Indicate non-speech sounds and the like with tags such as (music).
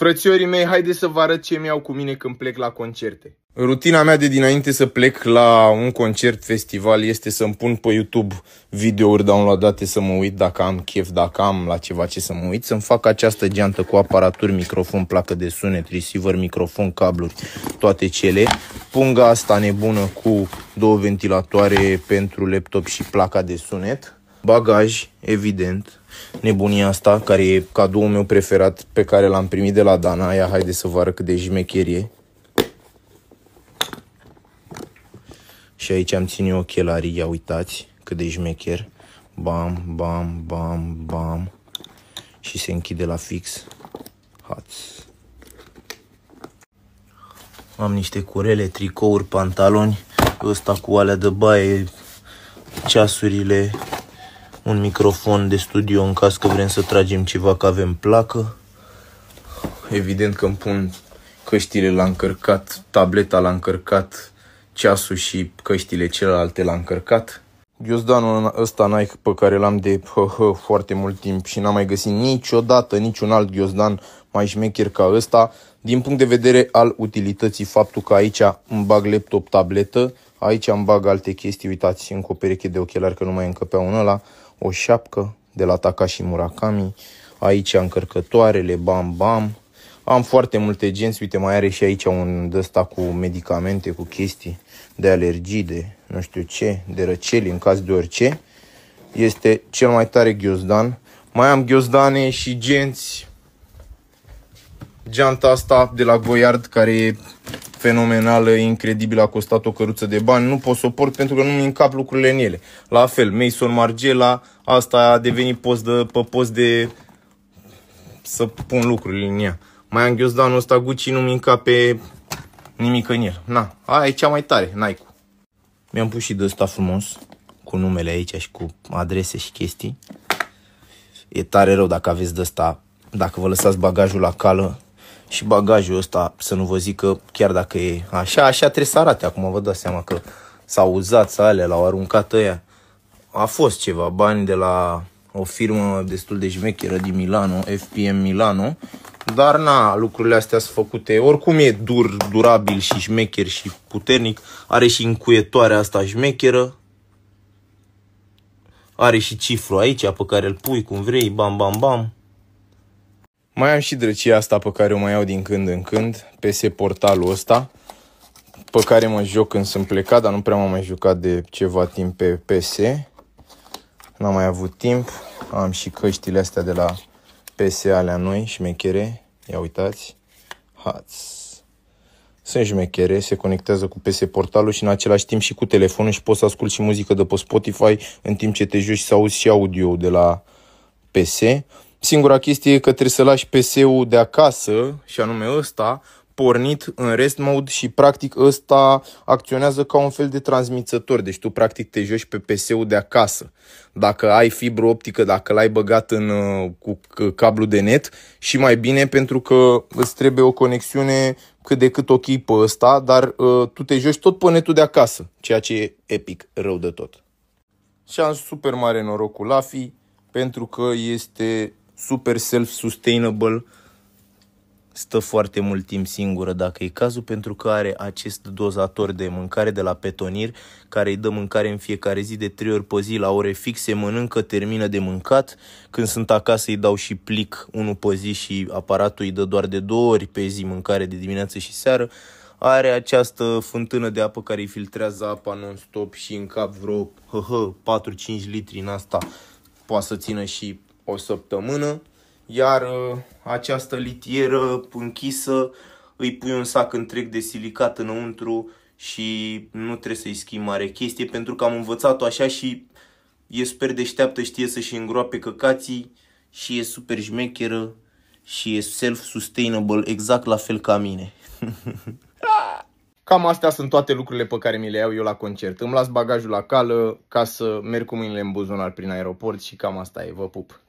Frățiorii mei, haideți să vă arăt ce mi-au cu mine când plec la concerte. Rutina mea de dinainte să plec la un concert, festival, este să-mi pun pe YouTube videouri downloadate să mă uit dacă am chef, dacă am la ceva ce să mă uit, să-mi fac această geantă cu aparaturi, microfon, placă de sunet, receiver, microfon, cabluri, toate cele. Punga asta nebună cu două ventilatoare pentru laptop și placa de sunet bagaj, evident, nebunia asta, care e cadoul meu preferat pe care l-am primit de la Dana. Ia haide să vă arăt cât de jmecherie. Și aici am ținut ochelarii, ia uitați cât de jmecher. Bam, bam, bam, bam. Și se închide la fix. Hați. Am niște curele, tricouri, pantaloni, ăsta cu alea de baie, ceasurile, un microfon de studio în caz că vrem să tragem ceva, că avem placă. Evident că îmi pun căștile la încărcat, tableta la încărcat, ceasul și căștile celelalte la încărcat. Ghiozdanul ăsta Nike pe care l-am de hă, hă, foarte mult timp și n-am mai găsit niciodată niciun alt ghiozdan mai șmecher ca ăsta. Din punct de vedere al utilității, faptul că aici îmi bag laptop, tabletă, aici îmi bag alte chestii, uitați, încă o pereche de ochelari că nu mai încăpea un ăla, o șapcă de la Takashi Murakami, aici încărcătoarele, bam, bam. Am foarte multe genți, uite, mai are și aici un dăsta cu medicamente, cu chestii de alergii, de nu știu ce, de răceli, în caz de orice. Este cel mai tare ghiozdan. Mai am ghiozdane și genți. Geanta asta de la Goiard, care e fenomenală, incredibilă, a costat o căruță de bani, nu pot să o port pentru că nu-mi încap lucrurile în ele. La fel, Mason Margela, asta a devenit post de, pe post de să pun lucrurile în ea. Mai am ghiozdanul ăsta Gucci, nu-mi încape nimic în el. Na, aia e cea mai tare, Nike. Mi-am pus și de ăsta frumos, cu numele aici și cu adrese și chestii. E tare rău dacă aveți de ăsta, dacă vă lăsați bagajul la cală, și bagajul ăsta, să nu vă zic că chiar dacă e așa, așa trebuie să arate. Acum vă dați seama că s-au uzat alea, l-au aruncat ăia. A fost ceva bani de la o firmă destul de jmecheră din Milano, FPM Milano, dar na, lucrurile astea sunt făcute. Oricum e dur, durabil și șmecher și puternic. Are și încuietoarea asta șmecheră. Are și cifru aici pe care îl pui cum vrei, bam, bam, bam. Mai am și drăcia asta pe care o mai iau din când în când, PS portalul ăsta, pe care mă joc când sunt plecat, dar nu prea m-am mai jucat de ceva timp pe PS. N-am mai avut timp. Am și căștile astea de la PS alea noi, șmechere. Ia uitați. Hați. Sunt șmechere, se conectează cu PS portalul și în același timp și cu telefonul și poți să asculti și muzică de pe Spotify în timp ce te joci sau auzi și audio de la PS. Singura chestie e că trebuie să lași PS-ul de acasă, și anume ăsta, pornit în rest mode și practic ăsta acționează ca un fel de transmițător. Deci tu practic te joci pe PS-ul de acasă. Dacă ai fibră optică, dacă l-ai băgat în, uh, cu cablu de net și mai bine pentru că îți trebuie o conexiune cât de cât ok pe ăsta, dar uh, tu te joci tot pe netul de acasă, ceea ce e epic rău de tot. Și am super mare noroc cu Lafi pentru că este super self-sustainable, stă foarte mult timp singură dacă e cazul, pentru că are acest dozator de mâncare de la petonir, care îi dă mâncare în fiecare zi de 3 ori pe zi, la ore fixe, mănâncă, termină de mâncat, când sunt acasă îi dau și plic unul pe zi și aparatul îi dă doar de 2 ori pe zi mâncare de dimineață și seară, are această fântână de apă care îi filtrează apa non-stop și în cap vreo 4-5 litri în asta poate să țină și o săptămână, iar uh, această litieră închisă îi pui un sac întreg de silicat înăuntru și nu trebuie să-i schimbi mare chestie pentru că am învățat-o așa și e super deșteaptă, știe să-și îngroape căcații și e super jmecheră și e self-sustainable exact la fel ca mine. (laughs) Cam astea sunt toate lucrurile pe care mi le iau eu la concert. Îmi las bagajul la cală ca să merg cu mâinile în buzunar prin aeroport și cam asta e. Vă pup!